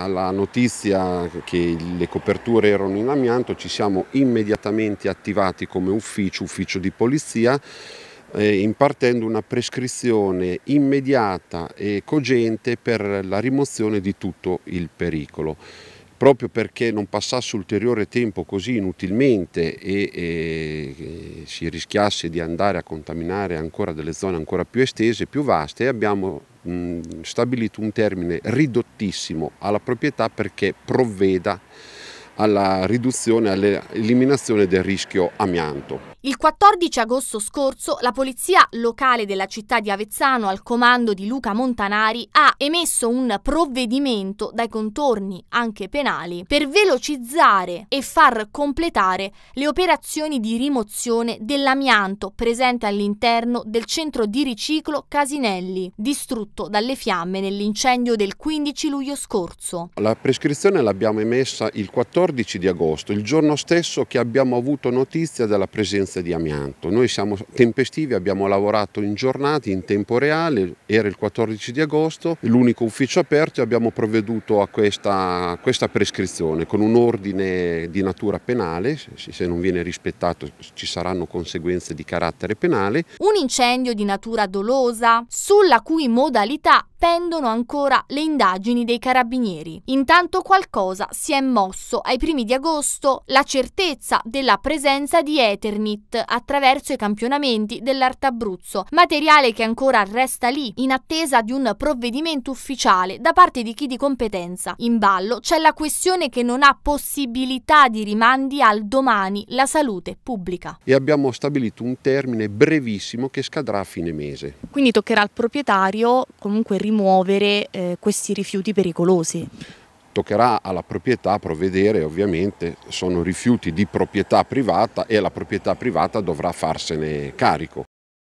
Alla notizia che le coperture erano in amianto ci siamo immediatamente attivati come ufficio, ufficio di polizia, eh, impartendo una prescrizione immediata e cogente per la rimozione di tutto il pericolo. Proprio perché non passasse ulteriore tempo così inutilmente e, e, e si rischiasse di andare a contaminare ancora delle zone ancora più estese, più vaste, abbiamo mh, mm, stabilito un termine ridottissimo alla proprietà perché provveda alla riduzione e all'eliminazione del rischio amianto. Il 14 agosto scorso la polizia locale della città di Avezzano al comando di Luca Montanari ha emesso un provvedimento dai contorni anche penali per velocizzare e far completare le operazioni di rimozione dell'amianto presente all'interno del centro di riciclo Casinelli, distrutto dalle fiamme nell'incendio del 15 luglio scorso. La prescrizione l'abbiamo emessa il 14 14 di agosto, il giorno stesso che abbiamo avuto notizia della presenza di amianto. Noi siamo tempestivi, abbiamo lavorato in giornate, in tempo reale, era il 14 di agosto, l'unico ufficio aperto e abbiamo provveduto a questa, a questa prescrizione con un ordine di natura penale, se non viene rispettato ci saranno conseguenze di carattere penale. Un incendio di natura dolosa, sulla cui modalità pendono ancora le indagini dei carabinieri. Intanto qualcosa si è mosso. Ai primi di agosto la certezza della presenza di Eternit attraverso i campionamenti dell'Artabruzzo, materiale che ancora resta lì in attesa di un provvedimento ufficiale da parte di chi di competenza. In ballo c'è la questione che non ha possibilità di rimandi al domani la salute pubblica. E abbiamo stabilito un termine brevissimo che scadrà a fine mese. Quindi toccherà al proprietario comunque rinforzare rimuovere eh, questi rifiuti pericolosi? Toccherà alla proprietà provvedere, ovviamente sono rifiuti di proprietà privata e la proprietà privata dovrà farsene carico.